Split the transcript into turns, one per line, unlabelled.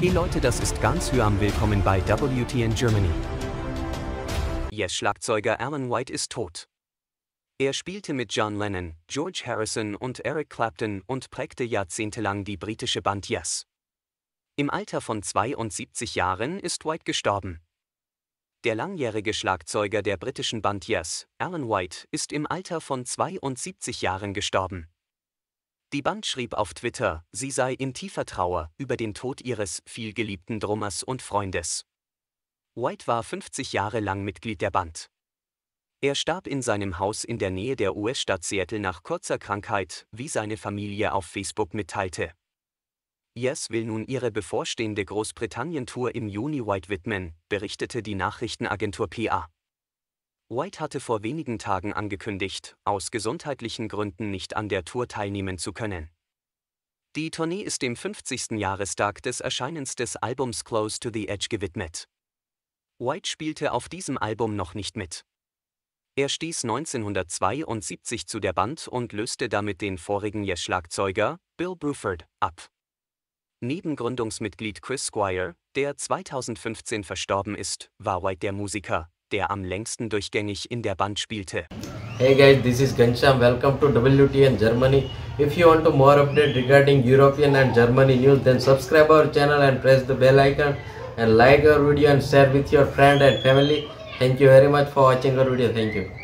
Hey Leute, das ist ganz Hyam. Willkommen bei WTN Germany. Yes-Schlagzeuger Alan White ist tot. Er spielte mit John Lennon, George Harrison und Eric Clapton und prägte jahrzehntelang die britische Band Yes. Im Alter von 72 Jahren ist White gestorben. Der langjährige Schlagzeuger der britischen Band Yes, Alan White, ist im Alter von 72 Jahren gestorben. Die Band schrieb auf Twitter, sie sei in tiefer Trauer über den Tod ihres vielgeliebten Drummers und Freundes. White war 50 Jahre lang Mitglied der Band. Er starb in seinem Haus in der Nähe der US-Stadt Seattle nach kurzer Krankheit, wie seine Familie auf Facebook mitteilte. Yes will nun ihre bevorstehende Großbritannien-Tour im Juni White widmen, berichtete die Nachrichtenagentur PA. White hatte vor wenigen Tagen angekündigt, aus gesundheitlichen Gründen nicht an der Tour teilnehmen zu können. Die Tournee ist dem 50. Jahrestag des Erscheinens des Albums Close to the Edge gewidmet. White spielte auf diesem Album noch nicht mit. Er stieß 1972 zu der Band und löste damit den vorigen Yes-Schlagzeuger, Bill Bruford, ab. Neben Gründungsmitglied Chris Squire, der 2015 verstorben ist, war White der Musiker, der am längsten durchgängig in der Band spielte.
Hey guys, this is Gansham. Welcome to WTN Germany. If you want to more update regarding European and Germany news, then subscribe our channel and press the bell icon and like our video and share with your friend and family. Thank you very much for watching our video. Thank you.